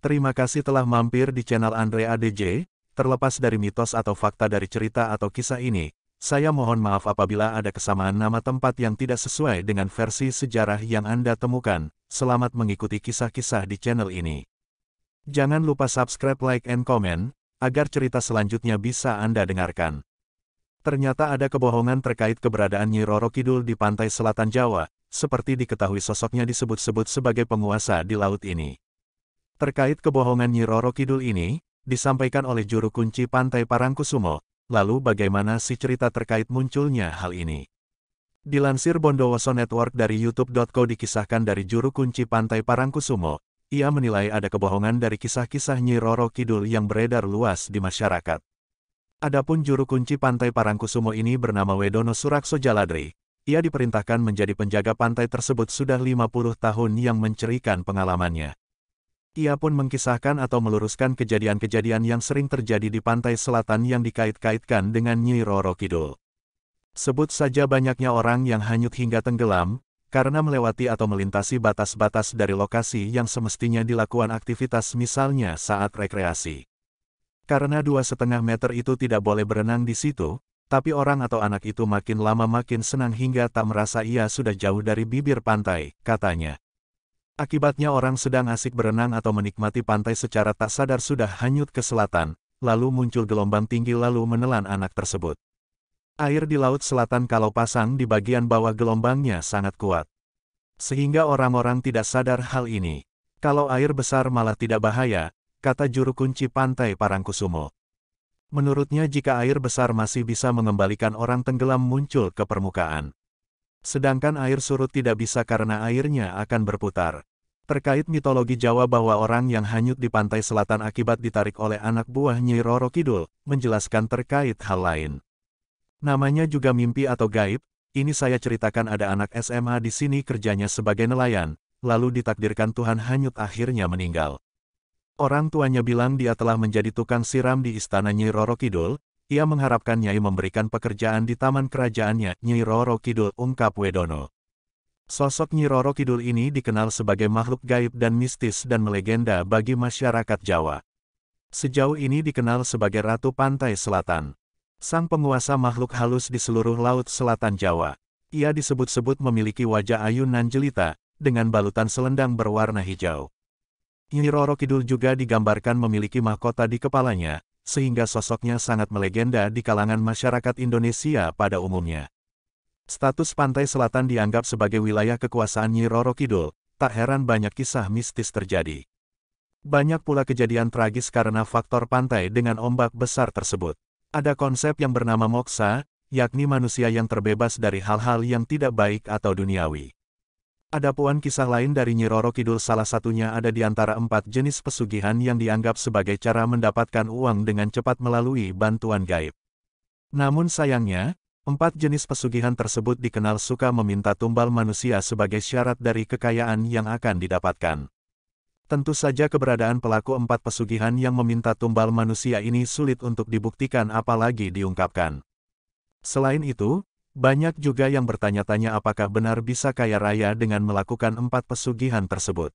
Terima kasih telah mampir di channel Andre ADJ, terlepas dari mitos atau fakta dari cerita atau kisah ini, saya mohon maaf apabila ada kesamaan nama tempat yang tidak sesuai dengan versi sejarah yang Anda temukan, selamat mengikuti kisah-kisah di channel ini. Jangan lupa subscribe, like, and comment, agar cerita selanjutnya bisa Anda dengarkan. Ternyata ada kebohongan terkait keberadaan Nyi Roro Kidul di pantai selatan Jawa, seperti diketahui sosoknya disebut-sebut sebagai penguasa di laut ini. Terkait kebohongan Nyi Roro Kidul ini, disampaikan oleh juru kunci Pantai Parangkusumo, lalu bagaimana si cerita terkait munculnya hal ini? Dilansir Bondowoso Network dari youtube.co dikisahkan dari juru kunci Pantai Parangkusumo, ia menilai ada kebohongan dari kisah-kisah Nyi Roro Kidul yang beredar luas di masyarakat. Adapun juru kunci Pantai Parangkusumo ini bernama Wedono Surakso Jaladri. Ia diperintahkan menjadi penjaga pantai tersebut sudah 50 tahun yang mencerikan pengalamannya. Ia pun mengkisahkan atau meluruskan kejadian-kejadian yang sering terjadi di pantai selatan yang dikait-kaitkan dengan Nyi Roro Kidul. Sebut saja banyaknya orang yang hanyut hingga tenggelam, karena melewati atau melintasi batas-batas dari lokasi yang semestinya dilakukan aktivitas misalnya saat rekreasi. Karena dua setengah meter itu tidak boleh berenang di situ, tapi orang atau anak itu makin lama makin senang hingga tak merasa ia sudah jauh dari bibir pantai, katanya. Akibatnya orang sedang asik berenang atau menikmati pantai secara tak sadar sudah hanyut ke selatan, lalu muncul gelombang tinggi lalu menelan anak tersebut. Air di Laut Selatan kalau pasang di bagian bawah gelombangnya sangat kuat. Sehingga orang-orang tidak sadar hal ini. Kalau air besar malah tidak bahaya, kata juru kunci pantai Parangkusumo. Menurutnya jika air besar masih bisa mengembalikan orang tenggelam muncul ke permukaan. Sedangkan air surut tidak bisa karena airnya akan berputar. Terkait mitologi Jawa bahwa orang yang hanyut di pantai selatan akibat ditarik oleh anak buah Nyi Roro Kidul, menjelaskan terkait hal lain. Namanya juga mimpi atau gaib, ini saya ceritakan ada anak SMA di sini kerjanya sebagai nelayan, lalu ditakdirkan Tuhan hanyut akhirnya meninggal. Orang tuanya bilang dia telah menjadi tukang siram di istana Nyi Roro Kidul, ia mengharapkan Nyai memberikan pekerjaan di taman kerajaannya Nyi Roro Kidul ungkap Wedono. Sosok Nyi Roro Kidul ini dikenal sebagai makhluk gaib dan mistis dan melegenda bagi masyarakat Jawa. Sejauh ini dikenal sebagai Ratu Pantai Selatan. Sang penguasa makhluk halus di seluruh laut selatan Jawa. Ia disebut-sebut memiliki wajah nan jelita, dengan balutan selendang berwarna hijau. Nyi Roro Kidul juga digambarkan memiliki mahkota di kepalanya, sehingga sosoknya sangat melegenda di kalangan masyarakat Indonesia pada umumnya. Status pantai selatan dianggap sebagai wilayah kekuasaan Nyi Roro Kidul, tak heran banyak kisah mistis terjadi. Banyak pula kejadian tragis karena faktor pantai dengan ombak besar tersebut. Ada konsep yang bernama moksa, yakni manusia yang terbebas dari hal-hal yang tidak baik atau duniawi. Ada puan kisah lain dari Nyi Roro Kidul salah satunya ada di antara empat jenis pesugihan yang dianggap sebagai cara mendapatkan uang dengan cepat melalui bantuan gaib. Namun sayangnya, Empat jenis pesugihan tersebut dikenal suka meminta tumbal manusia sebagai syarat dari kekayaan yang akan didapatkan. Tentu saja keberadaan pelaku empat pesugihan yang meminta tumbal manusia ini sulit untuk dibuktikan apalagi diungkapkan. Selain itu, banyak juga yang bertanya-tanya apakah benar bisa kaya raya dengan melakukan empat pesugihan tersebut.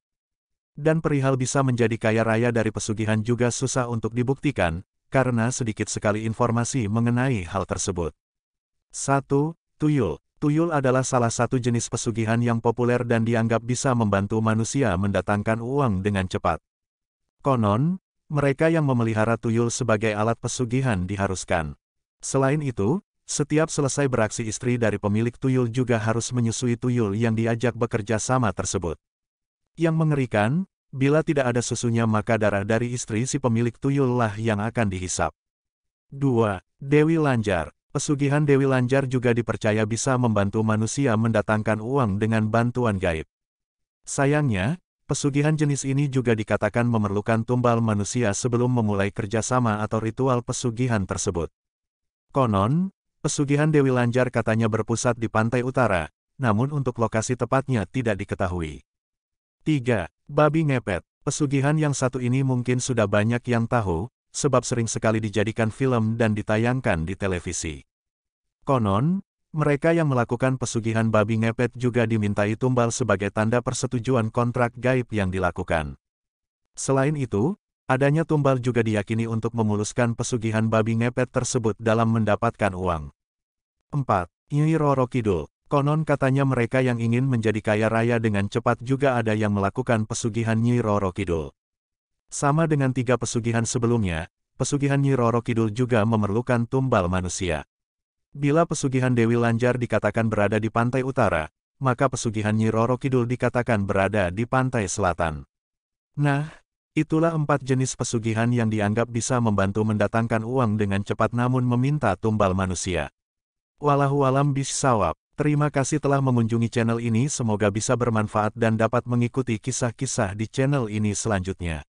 Dan perihal bisa menjadi kaya raya dari pesugihan juga susah untuk dibuktikan, karena sedikit sekali informasi mengenai hal tersebut. 1. Tuyul Tuyul adalah salah satu jenis pesugihan yang populer dan dianggap bisa membantu manusia mendatangkan uang dengan cepat. Konon, mereka yang memelihara tuyul sebagai alat pesugihan diharuskan. Selain itu, setiap selesai beraksi istri dari pemilik tuyul juga harus menyusui tuyul yang diajak bekerja sama tersebut. Yang mengerikan, bila tidak ada susunya maka darah dari istri si pemilik tuyul lah yang akan dihisap. 2. Dewi Lanjar Pesugihan Dewi Lanjar juga dipercaya bisa membantu manusia mendatangkan uang dengan bantuan gaib. Sayangnya, pesugihan jenis ini juga dikatakan memerlukan tumbal manusia sebelum memulai kerjasama atau ritual pesugihan tersebut. Konon, pesugihan Dewi Lanjar katanya berpusat di pantai utara, namun untuk lokasi tepatnya tidak diketahui. 3. Babi Ngepet Pesugihan yang satu ini mungkin sudah banyak yang tahu, sebab sering sekali dijadikan film dan ditayangkan di televisi. Konon, mereka yang melakukan pesugihan babi ngepet juga dimintai tumbal sebagai tanda persetujuan kontrak gaib yang dilakukan. Selain itu, adanya tumbal juga diyakini untuk memuluskan pesugihan babi ngepet tersebut dalam mendapatkan uang. 4. Nyi Roro Kidul Konon katanya mereka yang ingin menjadi kaya raya dengan cepat juga ada yang melakukan pesugihan Nyi Roro Kidul. Sama dengan tiga pesugihan sebelumnya, pesugihan Nyi Roro Kidul juga memerlukan tumbal manusia. Bila pesugihan Dewi Lanjar dikatakan berada di pantai utara, maka pesugihan Nyi Roro Kidul dikatakan berada di pantai selatan. Nah, itulah empat jenis pesugihan yang dianggap bisa membantu mendatangkan uang dengan cepat namun meminta tumbal manusia. Wallahualam bisawab, terima kasih telah mengunjungi channel ini semoga bisa bermanfaat dan dapat mengikuti kisah-kisah di channel ini selanjutnya.